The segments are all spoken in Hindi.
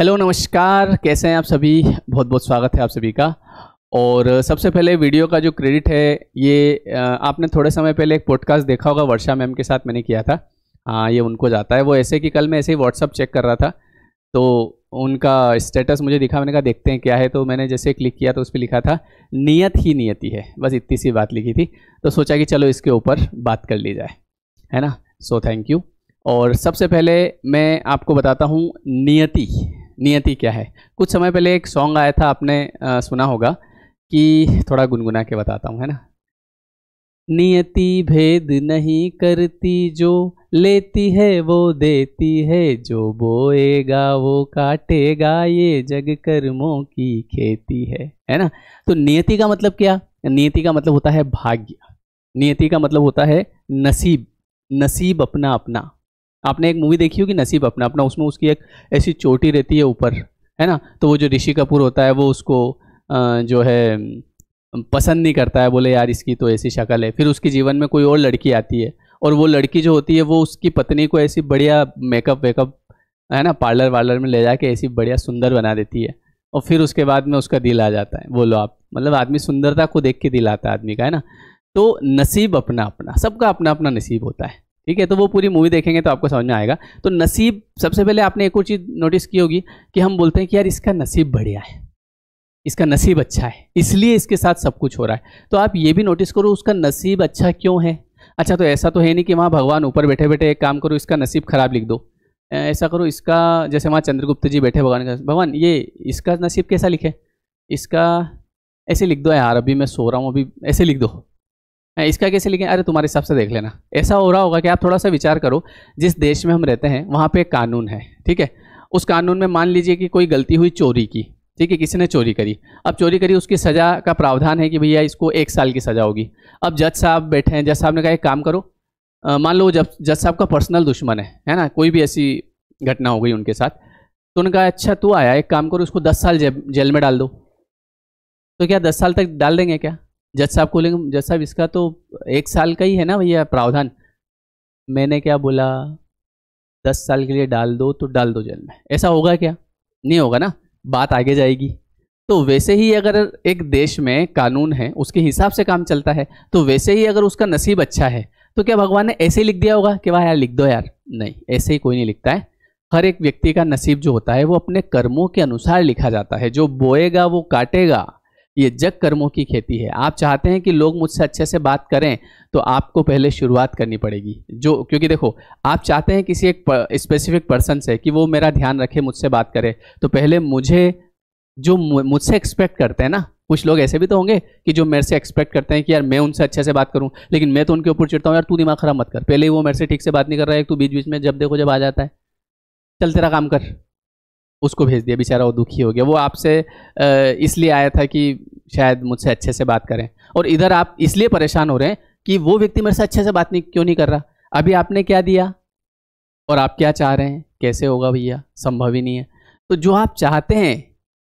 हेलो नमस्कार कैसे हैं आप सभी बहुत बहुत स्वागत है आप सभी का और सबसे पहले वीडियो का जो क्रेडिट है ये आपने थोड़े समय पहले एक पॉडकास्ट देखा होगा वर्षा मैम के साथ मैंने किया था हाँ ये उनको जाता है वो ऐसे कि कल मैं ऐसे ही व्हाट्सअप चेक कर रहा था तो उनका स्टेटस मुझे दिखा मैंने कहा देखते हैं क्या है तो मैंने जैसे क्लिक किया तो उस पर लिखा था नियत ही नियति है बस इतनी सी बात लिखी थी तो सोचा कि चलो इसके ऊपर बात कर ली जाए है ना सो थैंक यू और सबसे पहले मैं आपको बताता हूँ नियति नियति क्या है कुछ समय पहले एक सॉन्ग आया था आपने आ, सुना होगा कि थोड़ा गुनगुना के बताता हूँ है ना नियति भेद नहीं करती जो लेती है वो देती है जो बोएगा वो काटेगा ये जग कर्मों की खेती है है ना तो नियति का मतलब क्या नियति का मतलब होता है भाग्य नियति का मतलब होता है नसीब नसीब अपना अपना आपने एक मूवी देखी होगी नसीब अपना अपना उसमें उसकी एक ऐसी चोटी रहती है ऊपर है ना तो वो जो ऋषि कपूर होता है वो उसको जो है पसंद नहीं करता है बोले यार इसकी तो ऐसी शक्ल है फिर उसके जीवन में कोई और लड़की आती है और वो लड़की जो होती है वो उसकी पत्नी को ऐसी बढ़िया मेकअप वेकअप है ना पार्लर वार्लर में ले जाके ऐसी बढ़िया सुंदर बना देती है और फिर उसके बाद में उसका दिल आ जाता है बोलो आप मतलब आदमी सुंदरता को देख के दिल आता है आदमी का है ना तो नसीब अपना अपना सबका अपना अपना नसीब होता है ठीक है तो वो पूरी मूवी देखेंगे तो आपको समझ में आएगा तो नसीब सबसे पहले आपने एक और चीज़ नोटिस की होगी कि हम बोलते हैं कि यार इसका नसीब बढ़िया है इसका नसीब अच्छा है इसलिए इसके साथ सब कुछ हो रहा है तो आप ये भी नोटिस करो उसका नसीब अच्छा क्यों है अच्छा तो ऐसा तो है नहीं कि वहाँ भगवान ऊपर बैठे बैठे एक काम करो इसका नसीब खराब लिख दो ऐसा करो इसका जैसे वहाँ चंद्रगुप्त जी बैठे भगवान का भगवान ये इसका नसीब कैसा लिखे इसका ऐसे लिख दो यार अभी मैं सो रहा हूँ अभी ऐसे लिख दो इसका कैसे लिखें अरे तुम्हारे हिसाब से देख लेना ऐसा हो रहा होगा कि आप थोड़ा सा विचार करो जिस देश में हम रहते हैं वहाँ पे एक कानून है ठीक है उस कानून में मान लीजिए कि कोई गलती हुई चोरी की ठीक है किसी ने चोरी करी अब चोरी करी उसकी सज़ा का प्रावधान है कि भैया इसको एक साल की सज़ा होगी अब जज साहब बैठे हैं जज साहब ने कहा एक काम करो मान लो जब जज साहब का पर्सनल दुश्मन है है ना कोई भी ऐसी घटना हो गई उनके साथ तो उन्होंने कहा अच्छा तू आया एक काम करो उसको दस साल जेल में डाल दो तो क्या दस साल तक डाल देंगे क्या जज साहब को लेंगे जज साहब इसका तो एक साल का ही है ना भैया प्रावधान मैंने क्या बोला दस साल के लिए डाल दो तो डाल दो जेल में ऐसा होगा क्या नहीं होगा ना बात आगे जाएगी तो वैसे ही अगर एक देश में कानून है उसके हिसाब से काम चलता है तो वैसे ही अगर उसका नसीब अच्छा है तो क्या भगवान ने ऐसे ही लिख दिया होगा कि वाह यार लिख दो यार नहीं ऐसे ही कोई नहीं लिखता है हर एक व्यक्ति का नसीब जो होता है वो अपने कर्मों के अनुसार लिखा जाता है जो बोएगा वो काटेगा ये जग कर्मों की खेती है आप चाहते हैं कि लोग मुझसे अच्छे से बात करें तो आपको पहले शुरुआत करनी पड़ेगी जो क्योंकि देखो आप चाहते हैं किसी एक स्पेसिफिक पर्सन से कि वो मेरा ध्यान रखे मुझसे बात करे तो पहले मुझे जो मुझसे एक्सपेक्ट करते हैं ना कुछ लोग ऐसे भी तो होंगे कि जो मेरे से एक्सपेक्ट करते हैं कि यार मैं उनसे अच्छे से बात करूं लेकिन मैं तो उनके ऊपर चिड़ता हूं यार तू दिमाग खराब मत कर पहले ही वो मेरे से ठीक से बात नहीं कर रहा है तू बीच बीच में जब देखो जब आ जाता है चल तेरा काम कर उसको भेज दिया बेचारा वो दुखी हो गया वो आपसे इसलिए आया था कि शायद मुझसे अच्छे से बात करें और इधर आप इसलिए परेशान हो रहे हैं कि वो व्यक्ति मेरे से अच्छे से बात नहीं क्यों नहीं कर रहा अभी आपने क्या दिया और आप क्या चाह रहे हैं कैसे होगा भैया संभव ही नहीं है तो जो आप चाहते हैं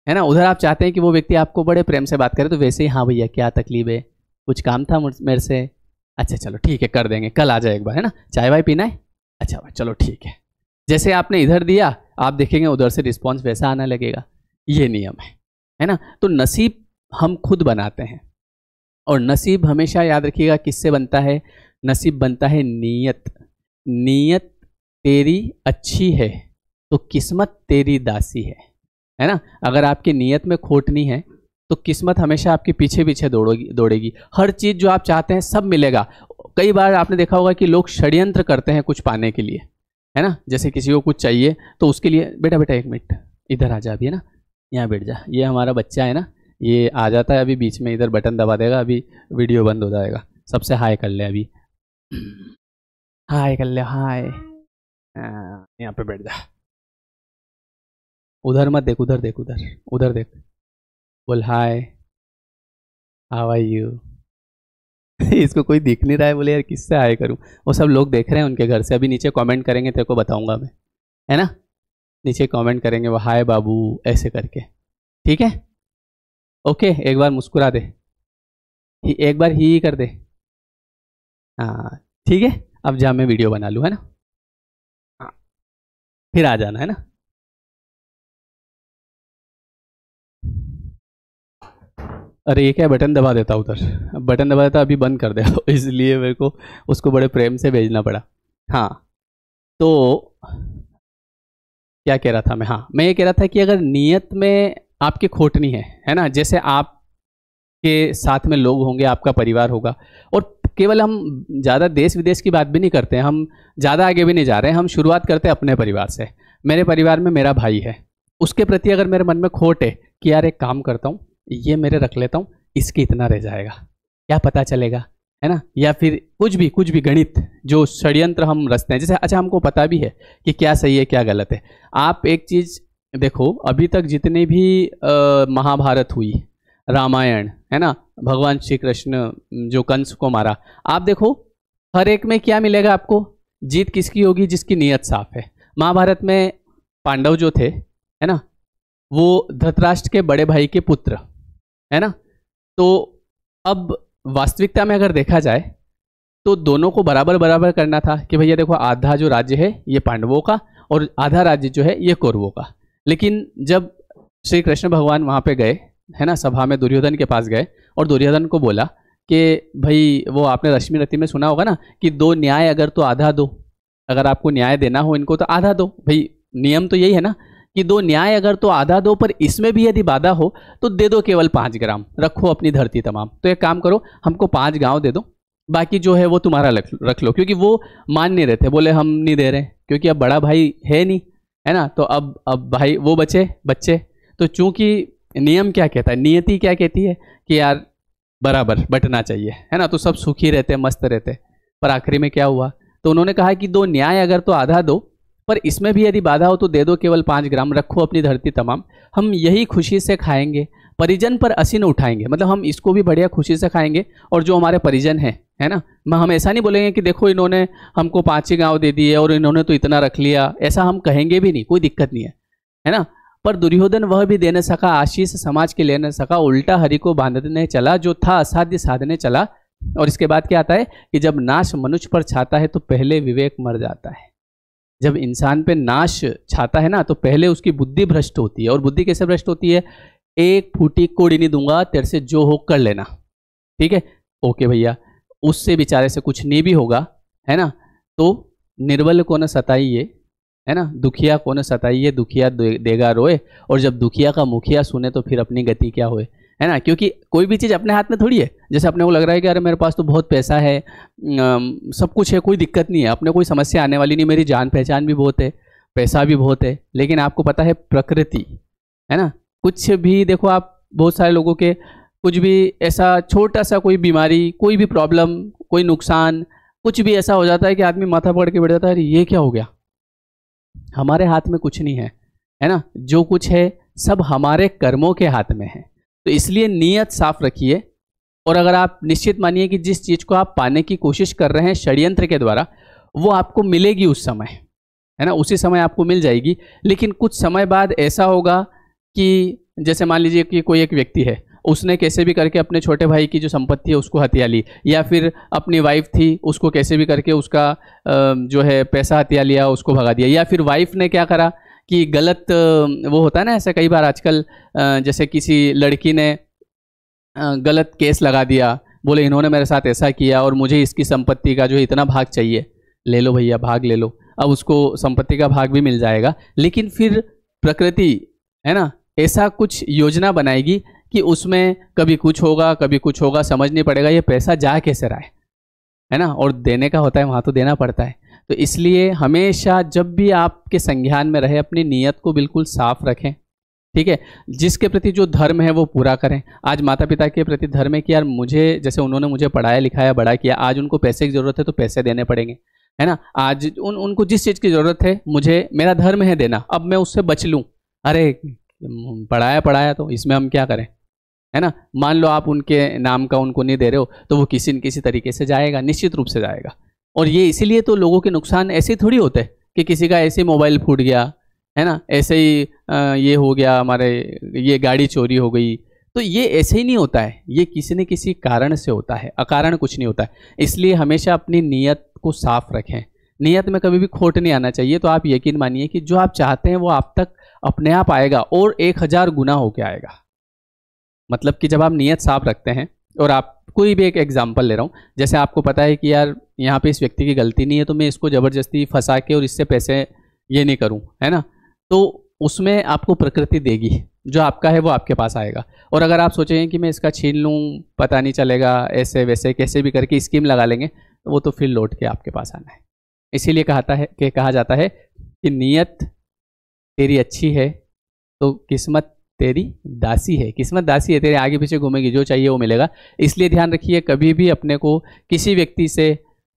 है ना उधर आप चाहते हैं कि वो व्यक्ति आपको बड़े प्रेम से बात करे तो वैसे ही हाँ भैया क्या तकलीफ है कुछ काम था मेरे से अच्छा चलो ठीक है कर देंगे कल आ जाए एक बार है ना चाय वाय पीना है अच्छा भाई चलो ठीक है जैसे आपने इधर दिया आप देखेंगे उधर से रिस्पॉन्स वैसा आना लगेगा ये नियम है है ना तो नसीब हम खुद बनाते हैं और नसीब हमेशा याद रखिएगा किससे बनता है नसीब बनता है नीयत नीयत तेरी अच्छी है तो किस्मत तेरी दासी है है ना अगर आपकी नीयत में खोट नहीं है तो किस्मत हमेशा आपके पीछे पीछे दौड़ोगी दौड़ेगी हर चीज़ जो आप चाहते हैं सब मिलेगा कई बार आपने देखा होगा कि लोग षड्यंत्र करते हैं कुछ पाने के लिए है ना जैसे किसी को कुछ चाहिए तो उसके लिए बेटा बेटा एक मिनट इधर आ जा अभी है ना यहाँ बैठ जा ये हमारा बच्चा है ना ये आ जाता है अभी बीच में इधर बटन दबा देगा अभी वीडियो बंद हो जाएगा सबसे हाई कर ले अभी हाय कर ले हाय यहाँ पे बैठ जा उधर मत देख उधर देख उधर उधर देख बोल हाय हाउ आर यू इसको कोई दिख नहीं रहा है बोले यार किससे आए करूँ वो सब लोग देख रहे हैं उनके घर से अभी नीचे कमेंट करेंगे तेरे को बताऊँगा मैं है ना नीचे कमेंट करेंगे वो हाय बाबू ऐसे करके ठीक है ओके एक बार मुस्कुरा दे एक बार ही कर दे हाँ ठीक है अब जा मैं वीडियो बना लूँ है ना हाँ। फिर आ जाना है ना अरे ये क्या बटन दबा देता उधर बटन दबा देता अभी बंद कर दे इसलिए मेरे को उसको बड़े प्रेम से भेजना पड़ा हाँ तो क्या कह रहा था मैं हाँ मैं ये कह रहा था कि अगर नियत में आपके खोटनी है है ना जैसे आप के साथ में लोग होंगे आपका परिवार होगा और केवल हम ज़्यादा देश विदेश की बात भी नहीं करते हम ज़्यादा आगे भी नहीं जा रहे हैं हम शुरुआत करते हैं अपने परिवार से मेरे परिवार में मेरा भाई है उसके प्रति अगर मेरे मन में खोट है कि यार एक काम करता हूँ ये मेरे रख लेता हूँ इसके इतना रह जाएगा क्या पता चलेगा है ना या फिर कुछ भी कुछ भी गणित जो षड्यंत्र हम रचते हैं जैसे अच्छा हमको पता भी है कि क्या सही है क्या गलत है आप एक चीज़ देखो अभी तक जितने भी महाभारत हुई रामायण है ना भगवान श्री कृष्ण जो कंस को मारा आप देखो हर एक में क्या मिलेगा आपको जीत किसकी होगी जिसकी नीयत साफ है महाभारत में पांडव जो थे है ना वो धृतराष्ट्र के बड़े भाई के पुत्र है ना तो अब वास्तविकता में अगर देखा जाए तो दोनों को बराबर बराबर करना था कि भैया देखो आधा जो राज्य है ये पांडवों का और आधा राज्य जो है ये कौरवों का लेकिन जब श्री कृष्ण भगवान वहाँ पे गए है ना सभा में दुर्योधन के पास गए और दुर्योधन को बोला कि भाई वो आपने रश्मि रति में सुना होगा ना कि दो न्याय अगर तो आधा दो अगर आपको न्याय देना हो इनको तो आधा दो भाई नियम तो यही है ना कि दो न्याय अगर तो आधा दो पर इसमें भी यदि बाधा हो तो दे दो केवल पाँच ग्राम रखो अपनी धरती तमाम तो एक काम करो हमको पाँच गाँव दे दो बाकी जो है वो तुम्हारा रख लो क्योंकि वो मान नहीं रहे थे बोले हम नहीं दे रहे क्योंकि अब बड़ा भाई है नहीं है ना तो अब अब भाई वो बचे बच्चे तो चूंकि नियम क्या कहता है नियति क्या कहती है कि यार बराबर बटना चाहिए है ना तो सब सुखी रहते मस्त रहते पर आखिरी में क्या हुआ तो उन्होंने कहा कि दो न्याय अगर तो आधा दो पर इसमें भी यदि बाधा हो तो दे दो केवल पाँच ग्राम रखो अपनी धरती तमाम हम यही खुशी से खाएंगे परिजन पर असीन उठाएंगे मतलब हम इसको भी बढ़िया खुशी से खाएंगे और जो हमारे परिजन हैं है ना मैं हम ऐसा नहीं बोलेंगे कि देखो इन्होंने हमको पाँच ही गाँव दे दिए और इन्होंने तो इतना रख लिया ऐसा हम कहेंगे भी नहीं कोई दिक्कत नहीं है है ना पर दुर्योधन वह भी देने सका आशीष समाज के लेने सका उल्टा हरि को बांधने चला जो था असाध्य साधने चला और इसके बाद क्या आता है कि जब नाश मनुष्य पर छाता है तो पहले विवेक मर जाता है जब इंसान पे नाश छाता है ना तो पहले उसकी बुद्धि भ्रष्ट होती है और बुद्धि कैसे भ्रष्ट होती है एक फूटी कोड़ी नहीं दूंगा तेरे से जो हो कर लेना ठीक है ओके भैया उससे बेचारे से कुछ नहीं भी होगा है ना तो निर्बल को न सताइए है ना दुखिया को न सताइए दुखिया देगा रोए और जब दुखिया का मुखिया सुने तो फिर अपनी गति क्या होए है ना क्योंकि कोई भी चीज़ अपने हाथ में थोड़ी है जैसे अपने को लग रहा है कि अरे मेरे पास तो बहुत पैसा है सब कुछ है कोई दिक्कत नहीं है अपने कोई समस्या आने वाली नहीं मेरी जान पहचान भी बहुत है पैसा भी बहुत है लेकिन आपको पता है प्रकृति है ना कुछ भी देखो आप बहुत सारे लोगों के कुछ भी ऐसा छोटा सा कोई बीमारी कोई भी प्रॉब्लम कोई नुकसान कुछ भी ऐसा हो जाता है कि आदमी माथा पकड़ के बैठ जाता है अरे ये क्या हो गया हमारे हाथ में कुछ नहीं है है ना जो कुछ है सब हमारे कर्मों के हाथ में है तो इसलिए नीयत साफ रखिए और अगर आप निश्चित मानिए कि जिस चीज़ को आप पाने की कोशिश कर रहे हैं षड्यंत्र के द्वारा वो आपको मिलेगी उस समय है ना उसी समय आपको मिल जाएगी लेकिन कुछ समय बाद ऐसा होगा कि जैसे मान लीजिए कि कोई एक व्यक्ति है उसने कैसे भी करके अपने छोटे भाई की जो संपत्ति है उसको हत्या ली या फिर अपनी वाइफ थी उसको कैसे भी करके उसका जो है पैसा हत्या लिया उसको भगा दिया या फिर वाइफ ने क्या करा कि गलत वो होता है ना ऐसे कई बार आजकल जैसे किसी लड़की ने गलत केस लगा दिया बोले इन्होंने मेरे साथ ऐसा किया और मुझे इसकी संपत्ति का जो इतना भाग चाहिए ले लो भैया भाग ले लो अब उसको संपत्ति का भाग भी मिल जाएगा लेकिन फिर प्रकृति है ना ऐसा कुछ योजना बनाएगी कि उसमें कभी कुछ होगा कभी कुछ होगा समझ नहीं पड़ेगा ये पैसा जा कैसे रहा है है ना और देने का होता है वहाँ तो देना पड़ता है तो इसलिए हमेशा जब भी आपके संज्ञान में रहे अपनी नीयत को बिल्कुल साफ रखें ठीक है जिसके प्रति जो धर्म है वो पूरा करें आज माता पिता के प्रति धर्म है कि यार मुझे जैसे उन्होंने मुझे पढ़ाया लिखाया बड़ा किया आज उनको पैसे की ज़रूरत है तो पैसे देने पड़ेंगे है ना आज उन उनको जिस चीज़ की ज़रूरत है मुझे मेरा धर्म है देना अब मैं उससे बच लूँ अरे पढ़ाया पढ़ाया तो इसमें हम क्या करें है ना मान लो आप उनके नाम का उनको नहीं दे रहे हो तो वो किसी न किसी तरीके से जाएगा निश्चित रूप से जाएगा और ये इसीलिए तो लोगों के नुकसान ऐसे थोड़ी होते हैं कि किसी का ऐसे मोबाइल फूट गया है ना ऐसे ही ये हो गया हमारे ये गाड़ी चोरी हो गई तो ये ऐसे ही नहीं होता है ये किसी न किसी कारण से होता है अकारण कुछ नहीं होता है इसलिए हमेशा अपनी नीयत को साफ रखें नीयत में कभी भी खोट नहीं आना चाहिए तो आप यकीन मानिए कि जो आप चाहते हैं वो आप तक अपने आप आएगा और एक हज़ार गुना होकर आएगा मतलब कि जब आप नीयत साफ रखते हैं और आप कोई भी एक एग्जाम्पल ले रहा हूँ जैसे आपको पता है कि यार यहाँ पे इस व्यक्ति की गलती नहीं है तो मैं इसको ज़बरदस्ती फंसा के और इससे पैसे ये नहीं करूँ है ना तो उसमें आपको प्रकृति देगी जो आपका है वो आपके पास आएगा और अगर आप सोचेंगे कि मैं इसका छीन लूँ पता नहीं चलेगा ऐसे वैसे कैसे भी करके स्कीम लगा लेंगे तो वो तो फिर लौट के आपके पास आना है इसीलिए कहाता है कि कहा जाता है कि नीयत तेरी अच्छी है तो किस्मत तेरी दासी है किस्मत दासी है तेरे आगे पीछे घूमेगी जो चाहिए वो मिलेगा इसलिए ध्यान रखिए कभी भी अपने को किसी व्यक्ति से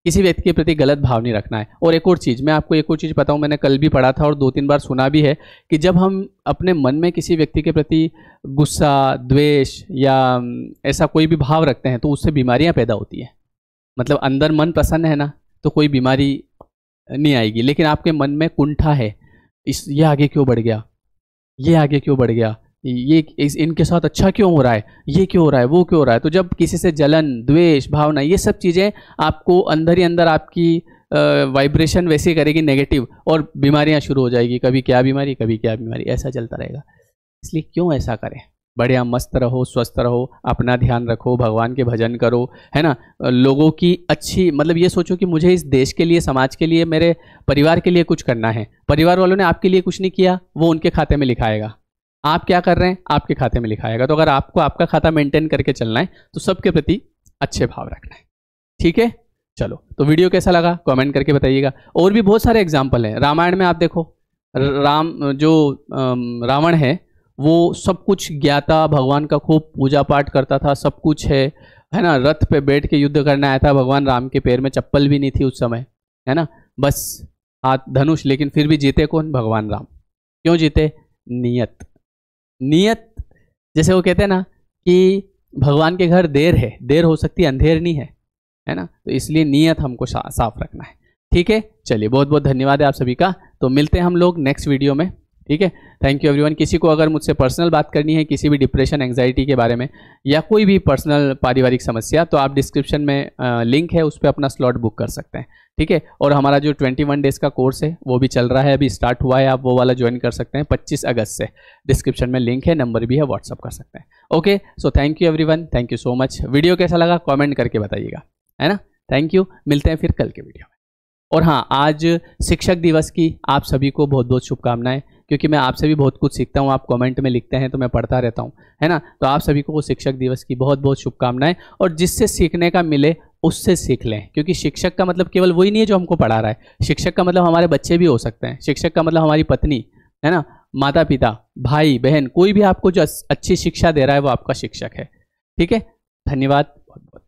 किसी व्यक्ति के प्रति गलत भाव नहीं रखना है और एक और चीज़ मैं आपको एक और चीज़ बताऊँ मैंने कल भी पढ़ा था और दो तीन बार सुना भी है कि जब हम अपने मन में किसी व्यक्ति के प्रति गुस्सा द्वेष या ऐसा कोई भी भाव रखते हैं तो उससे बीमारियाँ पैदा होती हैं मतलब अंदर मन प्रसन्न है ना तो कोई बीमारी नहीं आएगी लेकिन आपके मन में कुंठा है इस ये आगे क्यों बढ़ गया ये आगे क्यों बढ़ गया ये इस इनके साथ अच्छा क्यों हो रहा है ये क्यों हो रहा है वो क्यों हो रहा है तो जब किसी से जलन द्वेष भावना ये सब चीज़ें आपको अंदर ही अंदर आपकी वाइब्रेशन वैसे करेगी नेगेटिव और बीमारियां शुरू हो जाएगी कभी क्या बीमारी कभी क्या बीमारी ऐसा चलता रहेगा इसलिए क्यों ऐसा करें बढ़िया मस्त रहो स्वस्थ रहो अपना ध्यान रखो भगवान के भजन करो है ना लोगों की अच्छी मतलब ये सोचो कि मुझे इस देश के लिए समाज के लिए मेरे परिवार के लिए कुछ करना है परिवार वालों ने आपके लिए कुछ नहीं किया वो उनके खाते में लिखाएगा आप क्या कर रहे हैं आपके खाते में लिखाएगा तो अगर आपको आपका खाता मेंटेन करके चलना है तो सबके प्रति अच्छे भाव रखना है ठीक है चलो तो वीडियो कैसा लगा कमेंट करके बताइएगा और भी बहुत सारे एग्जाम्पल हैं रामायण में आप देखो राम जो रावण है वो सब कुछ ज्ञाता भगवान का खूब पूजा पाठ करता था सब कुछ है है ना रथ पे बैठ के युद्ध करने आया था भगवान राम के पैर में चप्पल भी नहीं थी उस समय है ना बस हाथ धनुष लेकिन फिर भी जीते कौन भगवान राम क्यों जीते नियत नियत जैसे वो कहते हैं ना कि भगवान के घर देर है देर हो सकती है अंधेर नहीं है है ना तो इसलिए नियत हमको साफ रखना है ठीक है चलिए बहुत बहुत धन्यवाद है आप सभी का तो मिलते हैं हम लोग नेक्स्ट वीडियो में ठीक है थैंक यू एवरीवन किसी को अगर मुझसे पर्सनल बात करनी है किसी भी डिप्रेशन एंग्जाइटी के बारे में या कोई भी पर्सनल पारिवारिक समस्या तो आप डिस्क्रिप्शन में लिंक है उस पर अपना स्लॉट बुक कर सकते हैं ठीक है और हमारा जो 21 डेज़ का कोर्स है वो भी चल रहा है अभी स्टार्ट हुआ है आप वो वाला ज्वाइन कर सकते हैं 25 अगस्त से डिस्क्रिप्शन में लिंक है नंबर भी है व्हाट्सअप कर सकते हैं okay so thank you everyone thank you so much video कैसा लगा कमेंट करके बताइएगा है ना थैंक यू मिलते हैं फिर कल के वीडियो में और हाँ आज शिक्षक दिवस की आप सभी को बहुत बहुत शुभकामनाएं क्योंकि मैं आपसे भी बहुत कुछ सीखता हूँ आप कमेंट में लिखते हैं तो मैं पढ़ता रहता हूँ है ना तो आप सभी को शिक्षक दिवस की बहुत बहुत शुभकामनाएं और जिससे सीखने का मिले उससे सीख लें क्योंकि शिक्षक का मतलब केवल वही नहीं है जो हमको पढ़ा रहा है शिक्षक का मतलब हमारे बच्चे भी हो सकते हैं शिक्षक का मतलब हमारी पत्नी है ना माता पिता भाई बहन कोई भी आपको जो अच्छी शिक्षा दे रहा है वो आपका शिक्षक है ठीक है धन्यवाद बहुत बहुत